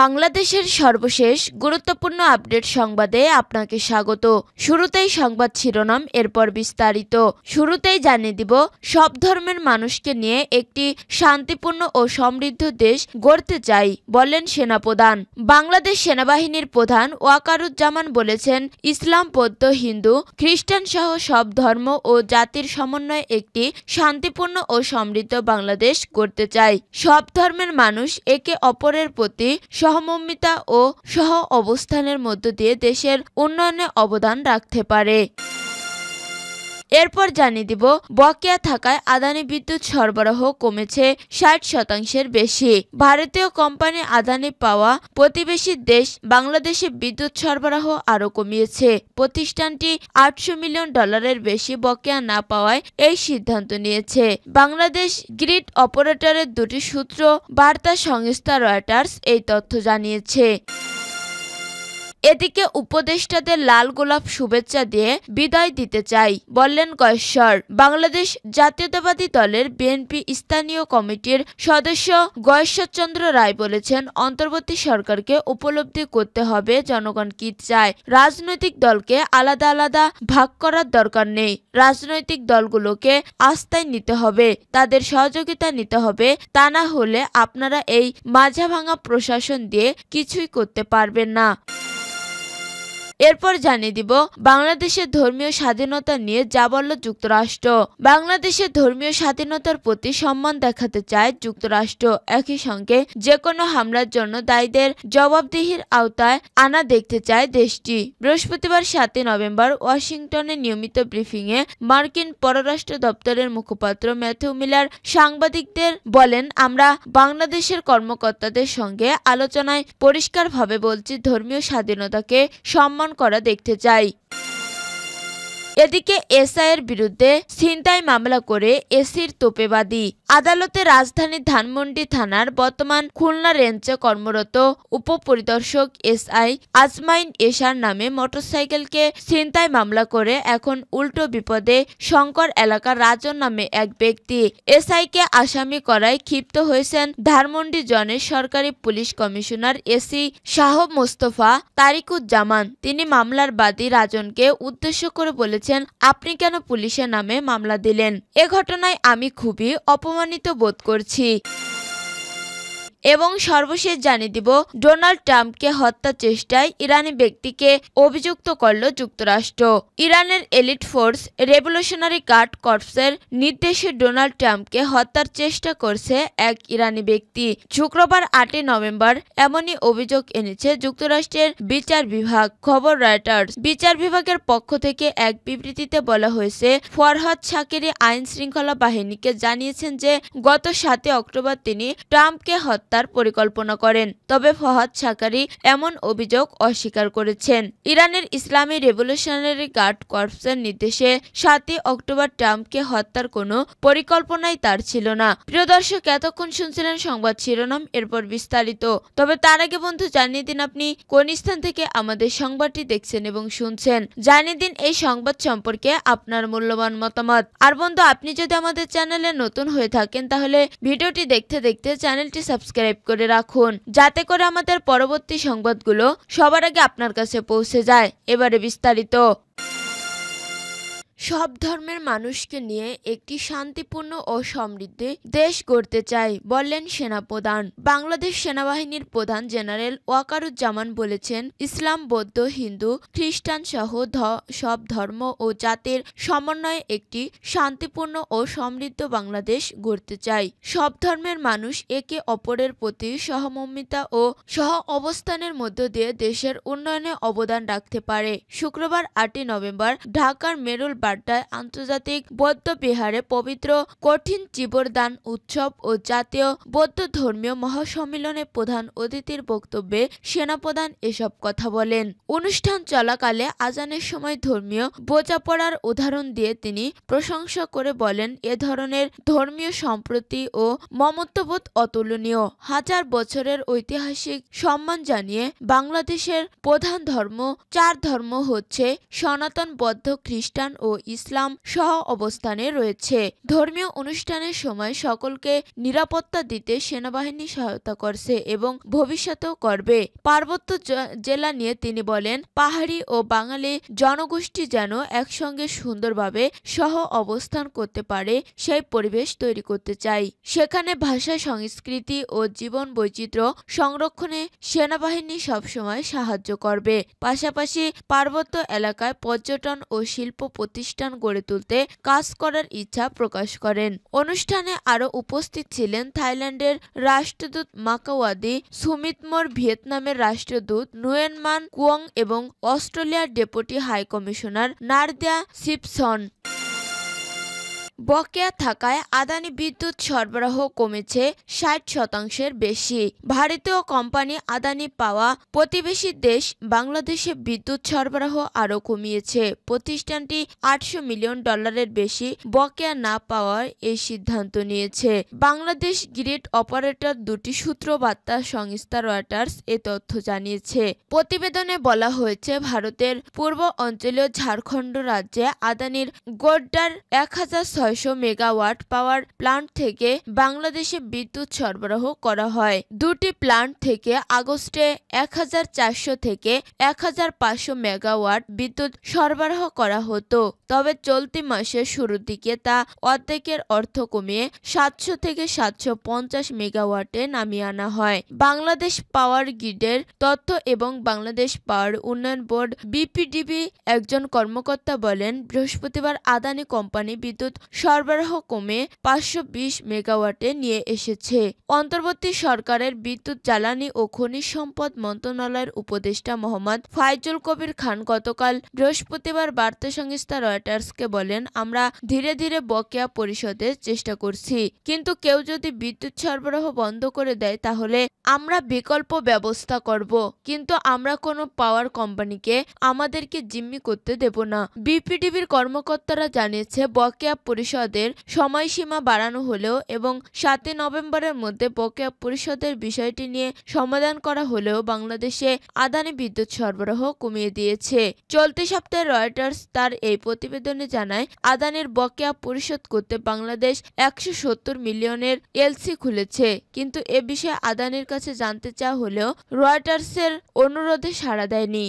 বাংলাদেশের সর্বশেষ গুরুত্বপূর্ণ আপডেট সংবাদে আপনাকে স্বাগত শুরুতেই সংবাদ শিরোনাম এরপর বিস্তারিত শুরুতেই জানিয়ে দিব সব ধর্মের মানুষকে নিয়ে একটি শান্তিপূর্ণ ও সমৃদ্ধ দেশ গড়তে চাই বলেন সেনাপ্রধান বাংলাদেশ সেনাবাহিনীর প্রধান ওয়াকারুজ্জামান বলেছেন ইসলাম বৌদ্ধ হিন্দু খ্রিস্টান সহ সব ধর্ম ও জাতির সমন্বয়ে একটি শান্তিপূর্ণ ও সমৃদ্ধ বাংলাদেশ গড়তে চাই সব ধর্মের মানুষ একে অপরের প্রতি সহমর্মিতা ও সহ অবস্থানের মধ্য দিয়ে দেশের উন্নয়নে অবদান রাখতে পারে এরপর জানিয়ে দিব বকেয়া থাকায় আদানি বিদ্যুৎ সরবরাহ কমেছে ষাট শতাংশের বেশি ভারতীয় কোম্পানি আদানি পাওয়া প্রতিবেশী দেশ বাংলাদেশে বিদ্যুৎ সরবরাহ আরো কমিয়েছে প্রতিষ্ঠানটি আটশো মিলিয়ন ডলারের বেশি বকেয়া না পাওয়ায় এই সিদ্ধান্ত নিয়েছে বাংলাদেশ গ্রিড অপারেটরের দুটি সূত্র বার্তা সংস্থা রয়টার্স এই তথ্য জানিয়েছে এদিকে উপদেষ্টাদের লাল গোলাপ শুভেচ্ছা দিয়ে বিদায় দিতে চাই বললেন গয়েশ্বর বাংলাদেশ জাতীয়তাবাদী দলের বিএনপি স্থানীয় কমিটির সদস্য গয়েশ্বরচন্দ্র রায় বলেছেন অন্তর্বর্তী সরকারকে উপলব্ধি করতে হবে জনগণ কি চায় রাজনৈতিক দলকে আলাদা আলাদা ভাগ করার দরকার নেই রাজনৈতিক দলগুলোকে আস্থায় নিতে হবে তাদের সহযোগিতা নিতে হবে তা না হলে আপনারা এই মাঝা ভাঙা প্রশাসন দিয়ে কিছুই করতে পারবেন না এরপর জানিয়ে দিব বাংলাদেশের ধর্মীয় স্বাধীনতা নিয়ে যা বলল যুক্তরাষ্ট্র বাংলাদেশের ধর্মীয় স্বাধীনতার প্রতি সম্মান দেখাতে চায় যুক্তরাষ্ট্র একই সঙ্গে যে কোনো হামলার জন্য দায়ীদের জবাবদিহির আওতায় আনা দেখতে চায় দেশটি বৃহস্পতিবার সাতই নভেম্বর ওয়াশিংটনে নিয়মিত ব্রিফিংয়ে মার্কিন পররাষ্ট্র দপ্তরের মুখপাত্র ম্যাথু মিলার সাংবাদিকদের বলেন আমরা বাংলাদেশের কর্মকর্তাদের সঙ্গে আলোচনায় পরিষ্কারভাবে বলছি ধর্মীয় স্বাধীনতাকে সম্মান করা দেখতে চাই এদিকে এসআইয়ের বিরুদ্ধে ছিনতাই মামলা করে এসির তোপেবাদী আদালতে রাজধানী ধানমন্ডি থানার বর্তমান খুলনা রেঞ্চে কর্মরত উপপরিদর্শক এসআই আজমাইন এশার নামে মোটরসাইকেলকে ছিনতাই মামলা করে এখন উল্টো বিপদে শঙ্কর এলাকার রাজন নামে এক ব্যক্তি এসআইকে আসামি করায় ক্ষিপ্ত হয়েছেন ধানমন্ডি জনের সরকারি police commissioner AC Shah Mostafa Tarikuzzaman তিনি মামলার বাদী রাজনকে উদ্দেশ্য করে বলে বলছেন আপনি কেন পুলিশের নামে মামলা দিলেন এ ঘটনায় আমি খুবই অপমানিত বোধ করছি এবং সর্বশেষ জানিয়ে দিব ডোনাল্ড ট্রাম্পকে হত্যা চেষ্টায় ইরানি ব্যক্তিকে অভিযুক্ত করল যুক্তরাষ্ট্র ইরানের এলিট ফোর্স রেভলিউশনারি গার্ড কর্পসের নির্দেশে ডোনাল্ড ট্রাম্পকে হত্যার চেষ্টা করছে এক ইরানি ব্যক্তি শুক্রবার আটই নভেম্বর এমনই অভিযোগ এনেছে যুক্তরাষ্ট্রের বিচার বিভাগ খবর রাইটার্স বিচার বিভাগের পক্ষ থেকে এক বিবৃতিতে বলা হয়েছে ফরহাদ শাকিরি আইন শৃঙ্খলা বাহিনীকে জানিয়েছেন যে গত সাতই অক্টোবর তিনি ট্রাম্পকে হত্যা হত্যার পরিকল্পনা করেন তবে ফহাদ সাকারি এমন অভিযোগ অস্বীকার করেছেন ইরানের ইসলামী রেভলিউশনারি গার্ড কর্পসের নির্দেশে সাতই অক্টোবর ট্রাম্পকে হত্যার কোনো পরিকল্পনাই তার ছিল না প্রিয় দর্শক এতক্ষণ শুনছিলেন সংবাদ শিরোনাম এরপর বিস্তারিত তবে তার আগে বন্ধু জানিয়ে দিন আপনি কোন স্থান থেকে আমাদের সংবাদটি দেখছেন এবং শুনছেন জানিয়ে দিন এই সংবাদ সম্পর্কে আপনার মূল্যবান মতামত আর বন্ধু আপনি যদি আমাদের চ্যানেলে নতুন হয়ে থাকেন তাহলে ভিডিওটি দেখতে দেখতে চ্যানেলটি সাবস্ক্রাইব সাবস্ক্রাইব করে রাখুন যাতে করে আমাদের পরবর্তী সংবাদগুলো সবার আগে আপনার কাছে পৌঁছে যায় এবারে বিস্তারিত সব ধর্মের মানুষকে নিয়ে একটি শান্তিপূর্ণ ও সমৃদ্ধি দেশ গড়তে চাই বললেন সেনাপ্রধান বাংলাদেশ সেনাবাহিনীর প্রধান জেনারেল ওয়াকারুজ্জামান বলেছেন ইসলাম বৌদ্ধ হিন্দু খ্রিস্টান সহ সব ধর্ম ও জাতির সমন্বয়ে একটি শান্তিপূর্ণ ও সমৃদ্ধ বাংলাদেশ গড়তে চাই সব ধর্মের মানুষ একে অপরের প্রতি সহমমিতা ও সহ অবস্থানের মধ্য দিয়ে দেশের উন্নয়নে অবদান রাখতে পারে শুক্রবার আটই নভেম্বর ঢাকার মেরুল বার্তায় আন্তর্জাতিক বৌদ্ধ বিহারে পবিত্র কঠিন জীবর উৎসব ও জাতীয় বৌদ্ধ ধর্মীয় মহাসম্মেলনে প্রধান অতিথির বক্তব্যে সেনাপ্রধান এসব কথা বলেন অনুষ্ঠান চলাকালে আজানের সময় ধর্মীয় বোঝাপড়ার উদাহরণ দিয়ে তিনি প্রশংসা করে বলেন এ ধরনের ধর্মীয় সম্প্রতি ও মমত্ববোধ অতুলনীয় হাজার বছরের ঐতিহাসিক সম্মান জানিয়ে বাংলাদেশের প্রধান ধর্ম চার ধর্ম হচ্ছে সনাতন বৌদ্ধ খ্রিস্টান ও ইসলাম সহ অবস্থানে রয়েছে ধর্মীয় অনুষ্ঠানের সময় সকলকে নিরাপত্তা দিতে সেনাবাহিনী সহায়তা করছে এবং ভবিষ্যতেও করবে পার্বত্য জেলা নিয়ে তিনি বলেন পাহাড়ি ও বাঙালি জনগোষ্ঠী যেন একসঙ্গে সুন্দরভাবে সহ অবস্থান করতে পারে সেই পরিবেশ তৈরি করতে চাই সেখানে ভাষা সংস্কৃতি ও জীবন বৈচিত্র্য সংরক্ষণে সেনাবাহিনী সবসময় সাহায্য করবে পাশাপাশি পার্বত্য এলাকায় পর্যটন ও শিল্প প্রতিষ্ঠা প্রতিষ্ঠান গড়ে তুলতে কাজ করার ইচ্ছা প্রকাশ করেন অনুষ্ঠানে আরও উপস্থিত ছিলেন থাইল্যান্ডের রাষ্ট্রদূত মাকাওয়াদি সুমিতমোর ভিয়েতনামের রাষ্ট্রদূত নুয়েনমান কুয়ং এবং অস্ট্রেলিয়ার deputy high commissioner Nardia Simpson বকেয়া থাকায় আদানি বিদ্যুৎ সরবরাহ কমেছে ষাট শতাংশের বেশি ভারতীয় কোম্পানি আদানি পাওয়া প্রতিবেশী দেশ বাংলাদেশে বিদ্যুৎ সরবরাহ আরও কমিয়েছে প্রতিষ্ঠানটি আটশো মিলিয়ন ডলারের বেশি বকেয়া না পাওয়ার এই সিদ্ধান্ত নিয়েছে বাংলাদেশ গ্রিড অপারেটর দুটি সূত্র বার্তা সংস্থা রয়টার্স এ তথ্য জানিয়েছে প্রতিবেদনে বলা হয়েছে ভারতের পূর্ব অঞ্চলীয় ঝাড়খণ্ড রাজ্যে আদানির গোড্ডার এক হাজার ছয়শো মেগাওয়াট পাওয়ার প্লান্ট থেকে বাংলাদেশে বিদ্যুৎ সরবরাহ করা হয় দুটি প্লান্ট থেকে আগস্টে এক থেকে এক মেগাওয়াট বিদ্যুৎ সরবরাহ করা হতো তবে চলতি মাসের শুরুর দিকে তা অর্ধেকের অর্থ কমিয়ে সাতশো থেকে সাতশো পঞ্চাশ মেগাওয়াটে নামিয়ে আনা হয় বাংলাদেশ পাওয়ার গ্রিডের তথ্য এবং বাংলাদেশ পাওয়ার উন্নয়ন বোর্ড বিপিডিবি একজন কর্মকর্তা বলেন বৃহস্পতিবার আদানি কোম্পানি বিদ্যুৎ সরবরাহ কমে পাঁচশো বিশ মেগাওয়াটে নিয়ে এসেছে অন্তর্বর্তী সরকারের বিদ্যুৎ জ্বালানি ও খনিজ সম্পদ মন্ত্রণালয়ের উপদেষ্টা মোহাম্মদ ফাইজুল কবির খান গতকাল বৃহস্পতিবার বার্তা সংস্থা রয়টার্সকে বলেন আমরা ধীরে ধীরে বকেয়া পরিশোধের চেষ্টা করছি কিন্তু কেউ যদি বিদ্যুৎ সরবরাহ বন্ধ করে দেয় তাহলে আমরা বিকল্প ব্যবস্থা করব কিন্তু আমরা কোনো পাওয়ার কোম্পানিকে আমাদেরকে জিম্মি করতে দেব না বিপিডিবির কর্মকর্তারা জানিয়েছে বকেয়া পরিষদের সময়সীমা বাড়ানো হলেও এবং সাতই নভেম্বরের মধ্যে বকেয়া পরিষদের বিষয়টি নিয়ে সমাধান করা হলেও বাংলাদেশে আদানি বিদ্যুৎ সরবরাহ কমিয়ে দিয়েছে চলতি সপ্তাহে রয়টার্স তার এই প্রতিবেদনে জানায় আদানির বকেয়া পরিশোধ করতে বাংলাদেশ একশো মিলিয়নের এলসি খুলেছে কিন্তু এ বিষয়ে আদানির কাছে জানতে চাওয়া হলেও রয়টার্সের অনুরোধে সাড়া দেয়নি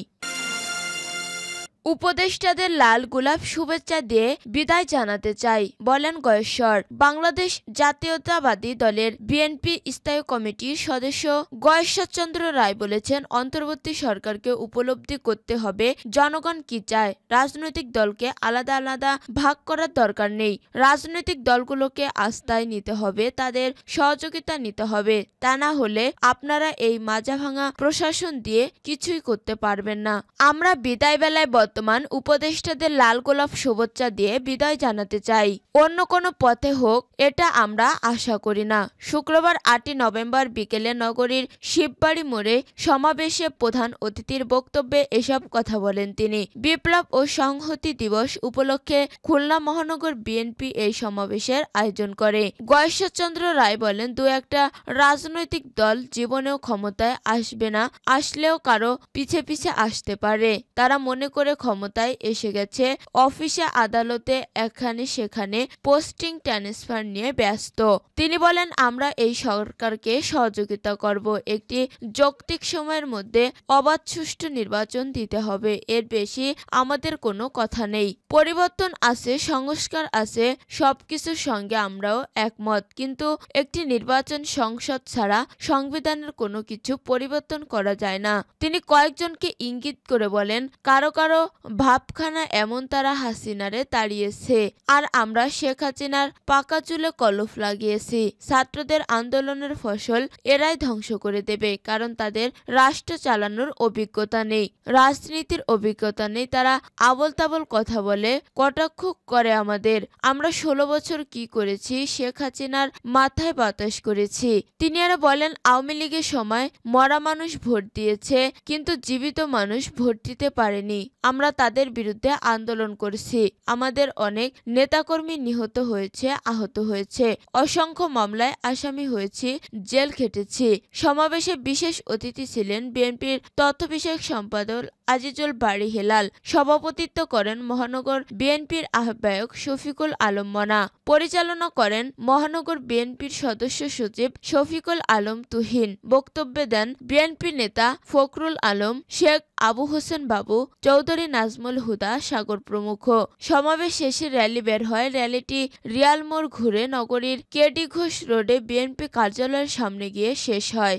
উপদেষ্টাদের লাল গোলাপ শুভেচ্ছা দিয়ে বিদায় জানাতে চাই বলেন গয়েশ্বর বাংলাদেশ জাতীয়তাবাদী দলের বিএনপি স্থায়ী কমিটির সদস্য গয়েশ্বরচন্দ্র রায় বলেছেন অন্তর্বর্তী সরকারকে উপলব্ধি করতে হবে জনগণ কি চায় রাজনৈতিক দলকে আলাদা আলাদা ভাগ করার দরকার নেই রাজনৈতিক দলগুলোকে আস্থায় নিতে হবে তাদের সহযোগিতা নিতে হবে তা না হলে আপনারা এই মাজা ভাঙা প্রশাসন দিয়ে কিছুই করতে পারবেন না আমরা বিদায় বেলায় বর্তমান উপদেষ্টাদের লাল গোলাপ শুভেচ্ছা দিয়ে বিদায় জানাতে চাই অন্য কোনো পথে হোক এটা আমরা আশা করি না শুক্রবার আটই নভেম্বর বিকেলে নগরীর শিববাড়ি মোড়ে সমাবেশে প্রধান অতিথির বক্তব্যে এসব কথা বলেন তিনি বিপ্লব ও সংহতি দিবস উপলক্ষে খুলনা মহানগর বিএনপি এই সমাবেশের আয়োজন করে গয়েশ্বরচন্দ্র রায় বলেন দু একটা রাজনৈতিক দল জীবনেও ক্ষমতায় আসবে না আসলেও কারো পিছে পিছে আসতে পারে তারা মনে করে ক্ষমতায় এসে গেছে অফিসে আদালতে এখানে সেখানে পোস্টিং ট্রান্সফার নিয়ে ব্যস্ত তিনি বলেন আমরা এই সরকারকে সহযোগিতা করব একটি যৌক্তিক সময়ের মধ্যে অবাধ সুষ্ঠু নির্বাচন দিতে হবে এর বেশি আমাদের কোনো কথা নেই পরিবর্তন আছে সংস্কার আছে সবকিছুর সঙ্গে আমরাও একমত কিন্তু একটি নির্বাচন সংসদ ছাড়া সংবিধানের কোনো কিছু পরিবর্তন করা যায় না তিনি কয়েকজনকে ইঙ্গিত করে বলেন কারো কারো ভাবখানা এমন তারা হাসিনারে তাড়িয়েছে আর আমরা শেখ হাসিনার পাকা চুলে কলফ লাগিয়েছি ছাত্রদের আন্দোলনের ফসল এরাই ধ্বংস করে দেবে কারণ তাদের রাষ্ট্র চালানোর অভিজ্ঞতা নেই রাজনীতির অভিজ্ঞতা নেই তারা আবল তাবল কথা বলে কটাক্ষ করে আমাদের আমরা ষোলো বছর কি করেছি শেখ হাসিনার মাথায় বাতাস করেছি তিনি আরো বলেন আওয়ামী লীগের সময় মরা মানুষ ভোট দিয়েছে কিন্তু জীবিত মানুষ ভোট দিতে পারেনি আমরা আমরা তাদের বিরুদ্ধে আন্দোলন করছি আমাদের অনেক নেতাকর্মী নিহত হয়েছে আহত হয়েছে অসংখ্য মামলায় আসামি হয়েছি জেল খেটেছি সমাবেশে বিশেষ অতিথি ছিলেন বিএনপির তথ্য বিষয়ক সম্পাদক আজিজুল বাড়ি হেলাল সভাপতিত্ব করেন মহানগর বিএনপির আহ্বায়ক শফিকুল আলম মনা পরিচালনা করেন মহানগর বিএনপির সদস্য সচিব শফিকুল আলম তুহিন বক্তব্যে দেন বিএনপি নেতা ফখরুল আলম শেখ আবু হোসেন বাবু চৌধুরী নাজমুল হুদা সাগর প্রমুখ সমাবেশ শেষে র্যালি বের হয় র্যালিটি রিয়াল মোড় ঘুরে নগরীর কেডি ঘোষ রোডে বিএনপি কার্যালয়ের সামনে গিয়ে শেষ হয়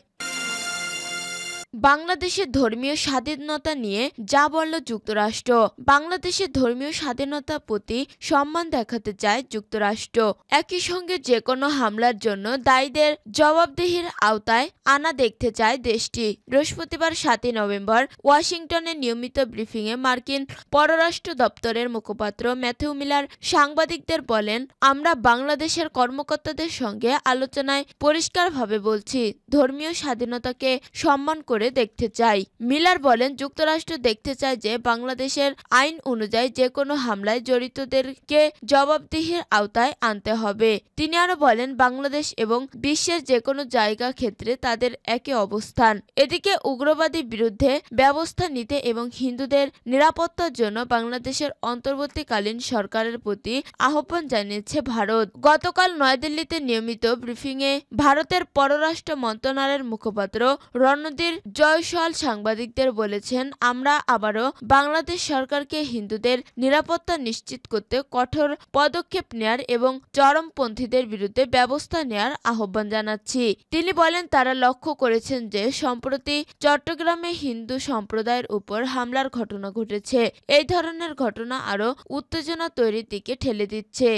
বাংলাদেশের ধর্মীয় স্বাধীনতা নিয়ে যা বলল যুক্তরাষ্ট্র বাংলাদেশের ধর্মীয় স্বাধীনতার প্রতি সম্মান দেখাতে চায় যুক্তরাষ্ট্র একই সঙ্গে যে কোনো হামলার জন্য দায়ীদের জবাবদেহির আওতায় আনা দেখতে চায় দেশটি বৃহস্পতিবার সাতই নভেম্বর ওয়াশিংটনে নিয়মিত ব্রিফিংয়ে মার্কিন পররাষ্ট্র দপ্তরের মুখপাত্র ম্যাথিউ মিলার সাংবাদিকদের বলেন আমরা বাংলাদেশের কর্মকর্তাদের সঙ্গে আলোচনায় পরিষ্কারভাবে বলছি ধর্মীয় স্বাধীনতাকে সম্মান করে করে দেখতে চাই মিলার বলেন যুক্তরাষ্ট্র দেখতে চায় যে বাংলাদেশের আইন অনুযায়ী যে কোনো হামলায় জড়িতদেরকে জবাবদিহির আওতায় আনতে হবে তিনি আরো বলেন বাংলাদেশ এবং বিশ্বের যে কোনো জায়গা ক্ষেত্রে তাদের একে অবস্থান এদিকে উগ্রবাদী বিরুদ্ধে ব্যবস্থা নিতে এবং হিন্দুদের নিরাপত্তার জন্য বাংলাদেশের অন্তর্বর্তীকালীন সরকারের প্রতি আহ্বান জানিয়েছে ভারত গতকাল নয়াদিল্লিতে নিয়মিত ব্রিফিংয়ে ভারতের পররাষ্ট্র মন্ত্রণালয়ের মুখপাত্র রণদীর জয়সল সাংবাদিকদের বলেছেন আমরা আবারও বাংলাদেশ সরকারকে হিন্দুদের নিরাপত্তা নিশ্চিত করতে কঠোর পদক্ষেপ নেয়ার এবং চরমপন্থীদের বিরুদ্ধে ব্যবস্থা নেয়ার আহ্বান জানাচ্ছি তিনি বলেন তারা লক্ষ্য করেছেন যে সম্প্রতি চট্টগ্রামে হিন্দু সম্প্রদায়ের উপর হামলার ঘটনা ঘটেছে এই ধরনের ঘটনা আরও উত্তেজনা তৈরির দিকে ঠেলে দিচ্ছে